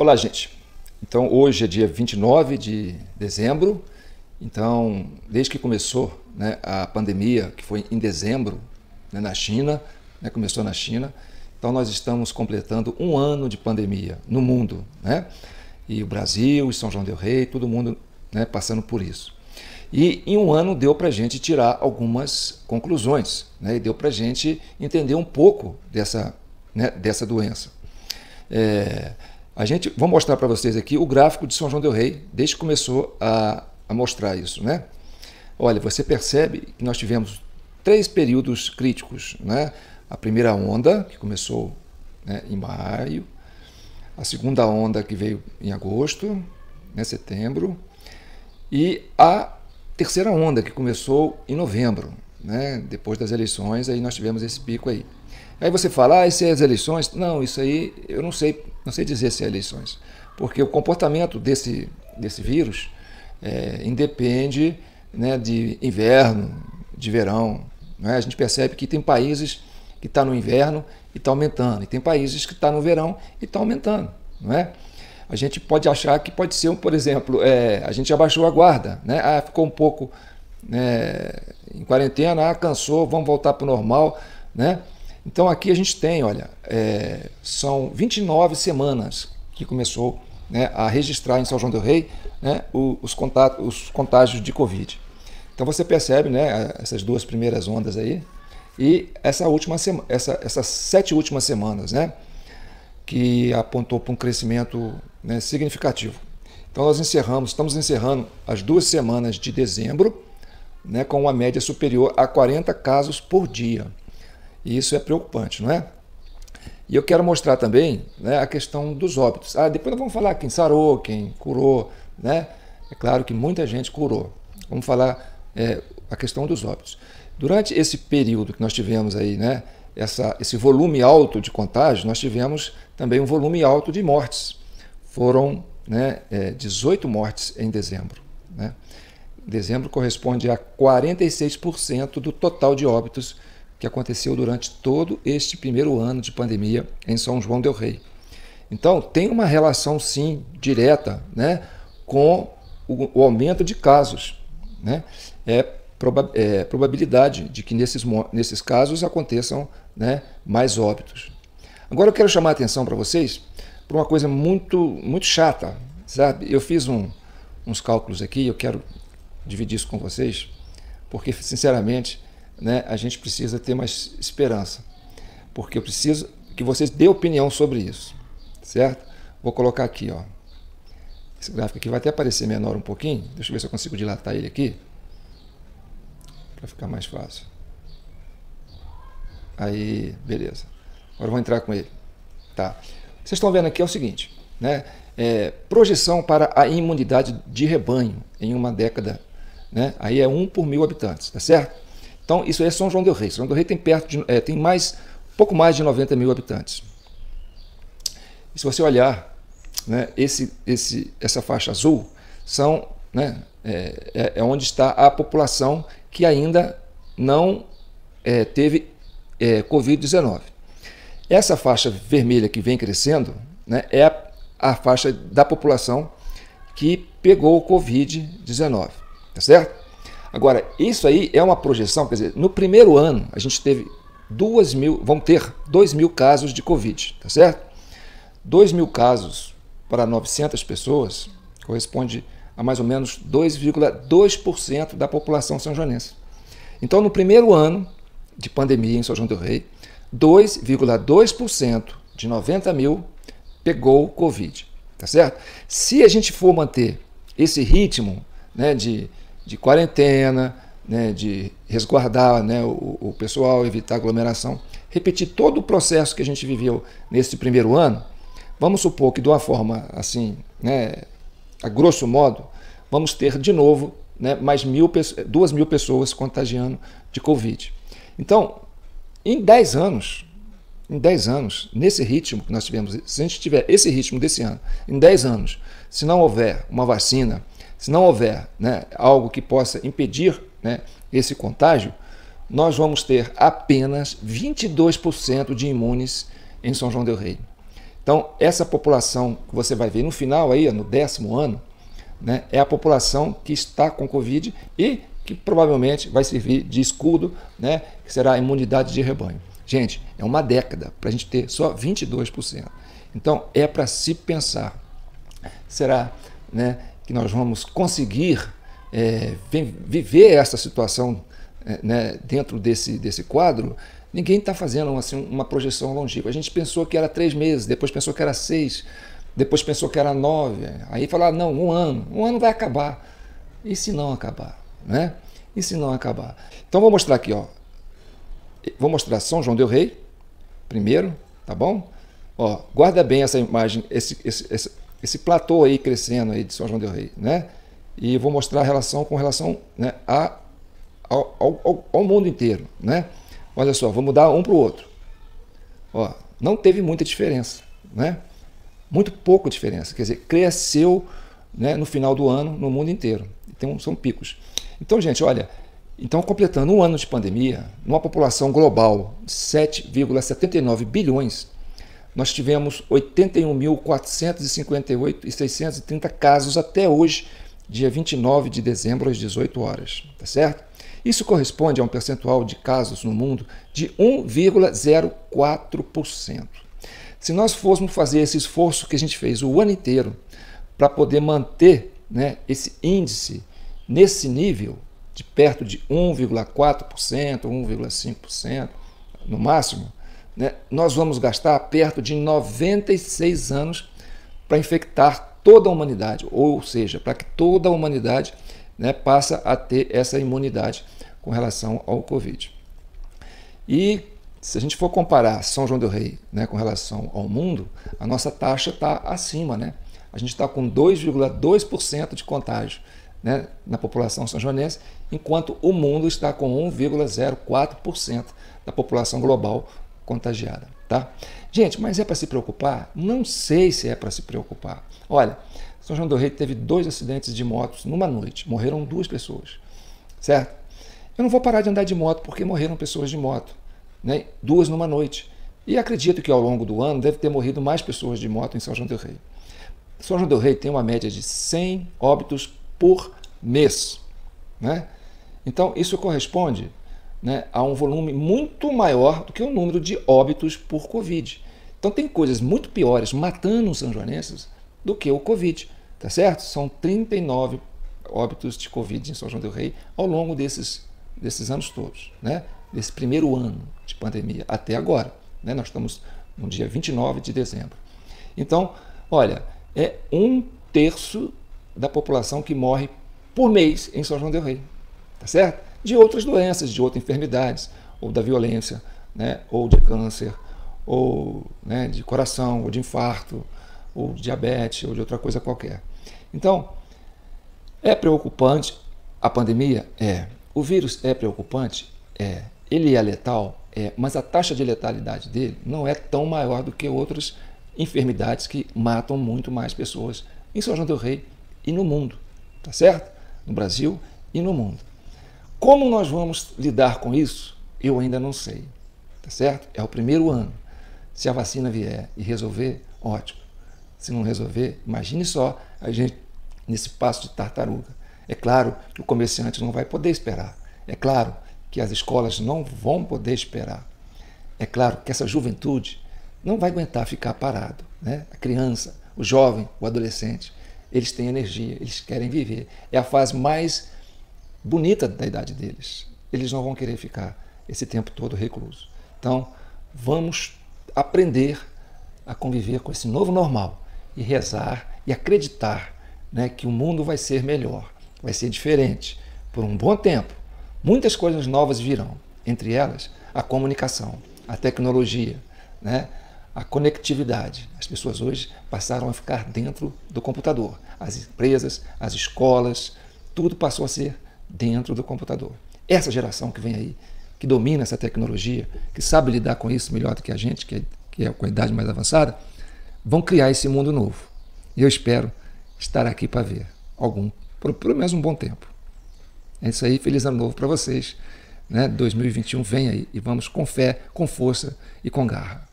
Olá, gente. Então, hoje é dia 29 de dezembro. Então, desde que começou né, a pandemia, que foi em dezembro, né, na China, né, começou na China, então nós estamos completando um ano de pandemia no mundo, né? E o Brasil, e São João del Rei, todo mundo né, passando por isso. E em um ano deu para a gente tirar algumas conclusões, né? E deu para a gente entender um pouco dessa, né, dessa doença. É, a gente, vou mostrar para vocês aqui o gráfico de São João del Rei, desde que começou a, a mostrar isso, né? Olha, você percebe que nós tivemos três períodos críticos, né? A primeira onda, que começou né, em maio, a segunda onda que veio em agosto, né, setembro, e a terceira onda que começou em novembro, né, depois das eleições, aí nós tivemos esse pico aí. Aí você fala, ah, isso é as eleições? Não, isso aí eu não sei não sei dizer se é eleições, porque o comportamento desse, desse vírus é, independe né, de inverno, de verão. Né? A gente percebe que tem países que está no inverno e está aumentando, e tem países que está no verão e está aumentando. Não é? A gente pode achar que pode ser, por exemplo, é, a gente abaixou a guarda, né? ah, ficou um pouco é, em quarentena, ah, cansou, vamos voltar para o normal. Né? Então aqui a gente tem, olha, é, são 29 semanas que começou né, a registrar em São João del Rei né, os, contatos, os contágios de Covid. Então você percebe né, essas duas primeiras ondas aí e essa última essa, essas sete últimas semanas, né, que apontou para um crescimento né, significativo. Então nós encerramos, estamos encerrando as duas semanas de dezembro, né, com uma média superior a 40 casos por dia. E isso é preocupante, não é? E eu quero mostrar também né, a questão dos óbitos. Ah, depois nós vamos falar quem sarou, quem curou, né? É claro que muita gente curou. Vamos falar é, a questão dos óbitos. Durante esse período que nós tivemos aí, né, essa, esse volume alto de contágio, nós tivemos também um volume alto de mortes. Foram né, é, 18 mortes em dezembro. Né? Dezembro corresponde a 46% do total de óbitos que aconteceu durante todo este primeiro ano de pandemia em São João del Rei. Então, tem uma relação, sim, direta né, com o, o aumento de casos. Né? É, proba é, probabilidade de que nesses, nesses casos aconteçam né, mais óbitos. Agora eu quero chamar a atenção para vocês para uma coisa muito, muito chata. Sabe? Eu fiz um, uns cálculos aqui, eu quero dividir isso com vocês, porque, sinceramente, né, a gente precisa ter mais esperança. Porque eu preciso que vocês dê opinião sobre isso, certo? Vou colocar aqui, ó. Esse gráfico aqui vai até aparecer menor um pouquinho. Deixa eu ver se eu consigo dilatar ele aqui. Para ficar mais fácil. Aí, beleza. Agora eu vou entrar com ele. Tá. Vocês estão vendo aqui é o seguinte, né? É, projeção para a imunidade de rebanho em uma década, né? Aí é um por mil habitantes, tá certo? Então, isso é São João del Rei. São João del Rei tem, perto de, é, tem mais, pouco mais de 90 mil habitantes. E se você olhar, né, esse, esse, essa faixa azul são, né, é, é, é onde está a população que ainda não é, teve é, Covid-19. Essa faixa vermelha que vem crescendo né, é a, a faixa da população que pegou o Covid-19, tá certo? Agora, isso aí é uma projeção, quer dizer, no primeiro ano a gente teve 2 mil, vão ter 2 mil casos de Covid, tá certo? 2 mil casos para 900 pessoas corresponde a mais ou menos 2,2% da população são-joanense Então, no primeiro ano de pandemia em São João do Rei, 2,2% de 90 mil pegou Covid, tá certo? Se a gente for manter esse ritmo né, de de quarentena, né, de resguardar né, o, o, pessoal, evitar aglomeração, repetir todo o processo que a gente viveu nesse primeiro ano, vamos supor que de uma forma assim, né, a grosso modo, vamos ter de novo né, mais mil, duas mil pessoas contagiando de Covid. Então, em 10 anos, em 10 anos, nesse ritmo que nós tivemos, se a gente tiver esse ritmo desse ano, em 10 anos, se não houver uma vacina se não houver né, algo que possa impedir né, esse contágio, nós vamos ter apenas 22% de imunes em São João del Rei. Então, essa população que você vai ver no final, aí, no décimo ano, né, é a população que está com Covid e que provavelmente vai servir de escudo, né, que será a imunidade de rebanho. Gente, é uma década para a gente ter só 22%. Então, é para se pensar. Será né, que nós vamos conseguir é, viver essa situação é, né, dentro desse, desse quadro, ninguém está fazendo assim, uma projeção longínqua. A gente pensou que era três meses, depois pensou que era seis, depois pensou que era nove. Aí falaram, não, um ano. Um ano vai acabar. E se não acabar? Né? E se não acabar? Então vou mostrar aqui, ó. Vou mostrar São João del Rei, primeiro, tá bom? Ó, guarda bem essa imagem, esse, esse, esse esse platô aí crescendo aí de São João del Rei, né? E vou mostrar a relação com relação né, a, ao, ao, ao, mundo inteiro, né? Olha só, vamos dar um para o outro. Ó, não teve muita diferença, né? Muito pouca diferença, quer dizer, cresceu né, no final do ano no mundo inteiro. Então, são picos. Então, gente, olha, então completando um ano de pandemia, numa população global de 7,79 bilhões, nós tivemos 81.458.630 casos até hoje, dia 29 de dezembro, às 18 horas. Tá certo? Isso corresponde a um percentual de casos no mundo de 1,04%. Se nós fôssemos fazer esse esforço que a gente fez o ano inteiro para poder manter né, esse índice nesse nível, de perto de 1,4%, 1,5% no máximo, né, nós vamos gastar perto de 96 anos para infectar toda a humanidade, ou seja, para que toda a humanidade né, a ter essa imunidade com relação ao Covid. E se a gente for comparar São João do Rei né, com relação ao mundo, a nossa taxa está acima, né? A gente está com 2,2% de contágio né, na população sanjonense, enquanto o mundo está com 1,04% da população global contagiada, tá? Gente, mas é para se preocupar? Não sei se é para se preocupar. Olha, São João do Rei teve dois acidentes de motos numa noite, morreram duas pessoas, certo? Eu não vou parar de andar de moto porque morreram pessoas de moto, né? duas numa noite. E acredito que ao longo do ano deve ter morrido mais pessoas de moto em São João do Rei. São João do Rei tem uma média de 100 óbitos por mês. Né? Então, isso corresponde né, a um volume muito maior do que o número de óbitos por Covid. Então tem coisas muito piores matando os sanjoanenses do que o Covid, tá certo? São 39 óbitos de Covid em São João del Rei ao longo desses, desses anos todos, né? desse primeiro ano de pandemia até agora. Né? Nós estamos no dia 29 de dezembro. Então, olha, é um terço da população que morre por mês em São João del Rei, tá certo? de outras doenças, de outras enfermidades, ou da violência, né, ou de câncer, ou né, de coração, ou de infarto, ou diabetes, ou de outra coisa qualquer. Então, é preocupante a pandemia? É. O vírus é preocupante? É. Ele é letal? É. Mas a taxa de letalidade dele não é tão maior do que outras enfermidades que matam muito mais pessoas em São João del Rei e no mundo, tá certo? No Brasil e no mundo. Como nós vamos lidar com isso, eu ainda não sei. Tá certo? É o primeiro ano. Se a vacina vier e resolver, ótimo. Se não resolver, imagine só a gente nesse passo de tartaruga. É claro que o comerciante não vai poder esperar. É claro que as escolas não vão poder esperar. É claro que essa juventude não vai aguentar ficar parado. Né? A criança, o jovem, o adolescente, eles têm energia, eles querem viver. É a fase mais bonita da idade deles. Eles não vão querer ficar esse tempo todo recluso. Então, vamos aprender a conviver com esse novo normal e rezar e acreditar né, que o mundo vai ser melhor, vai ser diferente por um bom tempo. Muitas coisas novas virão, entre elas a comunicação, a tecnologia, né, a conectividade. As pessoas hoje passaram a ficar dentro do computador. As empresas, as escolas, tudo passou a ser dentro do computador. Essa geração que vem aí, que domina essa tecnologia, que sabe lidar com isso melhor do que a gente, que é, que é com a idade mais avançada, vão criar esse mundo novo. E eu espero estar aqui para ver algum, por pelo menos um bom tempo. É isso aí, feliz ano novo para vocês. Né? 2021 vem aí e vamos com fé, com força e com garra.